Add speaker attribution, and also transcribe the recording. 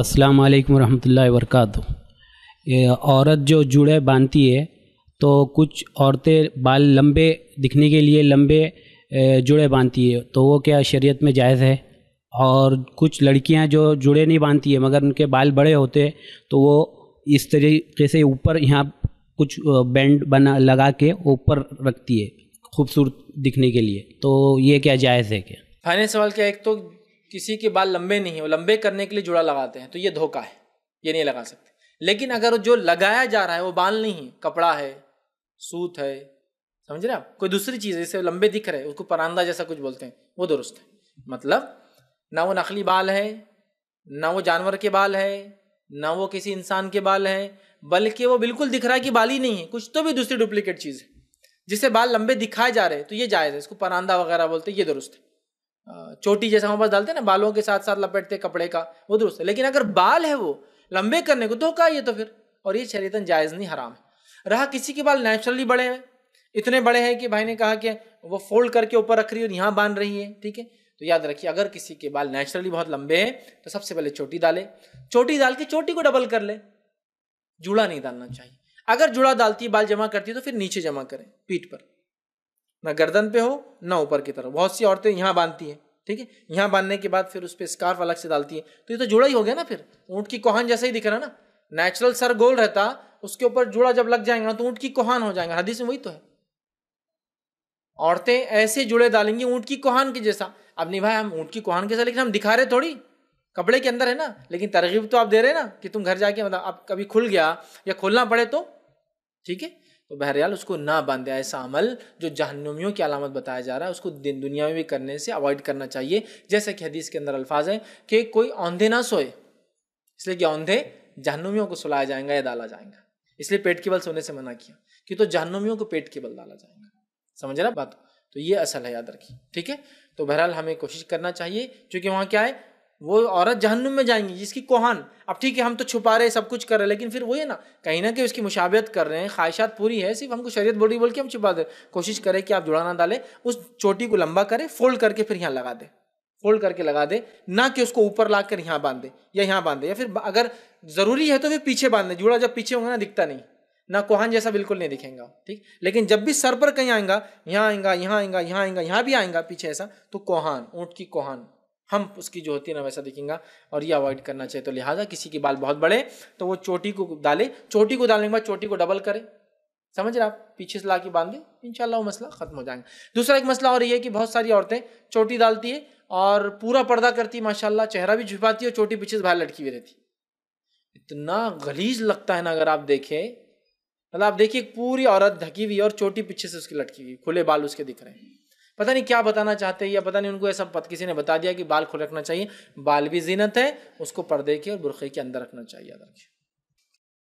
Speaker 1: अस्सलाम वालेकुम रहमतुल्लाहि वरकत औरत जो जुड़े बांधती है तो कुछ औरतें बाल लंबे दिखने के लिए लंबे जुड़े बांधती है तो वो क्या शरीयत में जायज़ है और कुछ लड़कियां जो जुड़े नहीं बांधती है मगर उनके बाल बड़े होते तो वो इस तरीके से ऊपर यहाँ कुछ बैंड बना लगा के ऊपर रखती है खूबसूरत दिखने के लिए तो ये क्या जायज़ है क्या
Speaker 2: फाइनल सवाल क्या एक तो किसी के बाल लंबे नहीं हो लंबे करने के लिए जुड़ा लगाते हैं तो ये धोखा है ये नहीं लगा सकते लेकिन अगर जो लगाया जा रहा है वो बाल नहीं है कपड़ा है सूत है समझ रहे आप कोई दूसरी चीज़ है जैसे लंबे दिख रहे उसको परांदा जैसा कुछ बोलते हैं वो दुरुस्त है मतलब ना वो नकली बाल है ना वो जानवर के बाल है ना वो किसी इंसान के बाल है बल्कि वो बिल्कुल दिख रहा है कि बाल ही नहीं है कुछ तो भी दूसरी डुप्लीकेट चीज़ है जिसे बाल लंबे दिखाए जा रहे हैं तो ये जायज़ है इसको परांदा वगैरह बोलते हैं ये दुरुस्त है चोटी जैसा हमारे पास डालते हैं ना बालों के साथ साथ लपेटते कपड़े का वो दुरुस्त है लेकिन अगर बाल है वो लंबे करने को धोखा ये तो फिर और ये शरीतन जायज़ नहीं हराम है रहा किसी के बाल नेचुरली बड़े हैं इतने बड़े हैं कि भाई ने कहा कि वो फोल्ड करके ऊपर रख रही है और यहाँ बांध रही है ठीक है तो याद रखिए अगर किसी के बाल नेचुरली बहुत लंबे हैं तो सबसे पहले चोटी डाले चोटी डाल के चोटी को डबल कर ले जुड़ा नहीं डालना चाहिए अगर जुड़ा डालती है बाल जमा करती है तो फिर नीचे जमा करें पीठ पर ना गर्दन पे हो ना ऊपर की तरफ बहुत सी औरतें यहाँ बांधती हैं ठीक है यहाँ बांधने के बाद फिर उस पर स्कार्फ अलग से डालती है तो ये तो जुड़ा ही हो गया ना फिर ऊँट की कोहान जैसा ही दिख रहा है ना नेचुरल सर गोल रहता उसके ऊपर जुड़ा जब लग जाएगा तो ऊँट की कोहान हो जाएगा हदीस में वही तो है औरतें ऐसे जुड़े डालेंगी ऊँट की कोहान के जैसा अब नहीं भाई हम ऊँट की कोहान के जैसा लेकिन हम दिखा रहे थोड़ी कपड़े के अंदर है ना लेकिन तरगीब तो आप दे रहे हैं ना कि तुम घर जाके मतलब आप कभी खुल गया या खोलना पड़े तो ठीक है तो बहरहाल उसको ना बांधे ऐसा अमल जो जहनुमियों की अलामत बताया जा रहा है उसको दिन दुनिया में भी करने से अवॉइड करना चाहिए जैसे कि हदीस के अंदर अल्फाज है कि कोई औंधे ना सोए इसलिए कि औंधे जहनुमियों को सुलाया जाएगा या डाला जाएगा इसलिए पेट के बल सोने से मना किया कि तो जहनुमियों को पेट के बल डाला जाएगा समझ रहा बात तो ये असल है याद रखिए ठीक है तो बहरहाल हमें कोशिश करना चाहिए क्योंकि वहाँ क्या है वो औरत जहन्नुम में जाएंगी जिसकी कोहान अब ठीक है हम तो छुपा रहे सब कुछ कर रहे लेकिन फिर वही है ना कहीं ना कहीं उसकी मुशाबियत कर रहे हैं ख्वाहिशात पूरी है सिर्फ हमको शरीयत बोली बोल के हम छुपा दें कोशिश करें कि आप जुड़ा ना डालें उस चोटी को लंबा करें फोल्ड करके फिर यहाँ लगा दें फोल्ड करके लगा दें ना कि उसको ऊपर ला कर यहाँ बांधे या यहाँ बांधे या फिर अगर ज़रूरी है तो फिर पीछे बांधे जुड़ा जब पीछे होंगे ना दिखता नहीं ना कोहान जैसा बिल्कुल नहीं दिखेगा ठीक लेकिन जब भी सर पर कहीं आएगा यहाँ आएगा यहाँ आएगा यहाँ आएगा यहाँ भी आएगा पीछे ऐसा तो कोहान ऊँट की कोहान हम उसकी जो होती है ना वैसा देखेंगे और ये अवॉइड करना चाहिए तो लिहाजा किसी के बाल बहुत बड़े तो वो चोटी को डाले चोटी को डालने के बाद चोटी को डबल करें समझ रहे आप पीछे से ला के बांधे इनशाला वो मसला खत्म हो जाएगा दूसरा एक मसला और ये है कि बहुत सारी औरतें चोटी डालती है और पूरा पर्दा करती है माशाला चेहरा भी झुपाती है और चोटी पीछे से बाहर लटकी हुई रहती इतना गलीज लगता है ना अगर आप देखें मतलब आप देखिए पूरी औरत ढकी हुई और चोटी पीछे से उसकी लटकी हुई खुले बाल उसके दिख रहे हैं पता नहीं क्या बताना चाहते हैं या पता नहीं उनको ऐसा पत किसी ने बता दिया कि बाल खुले रखना चाहिए बाल भी जीनत है उसको पर्दे के और बुरखे के अंदर रखना चाहिए याद रखिए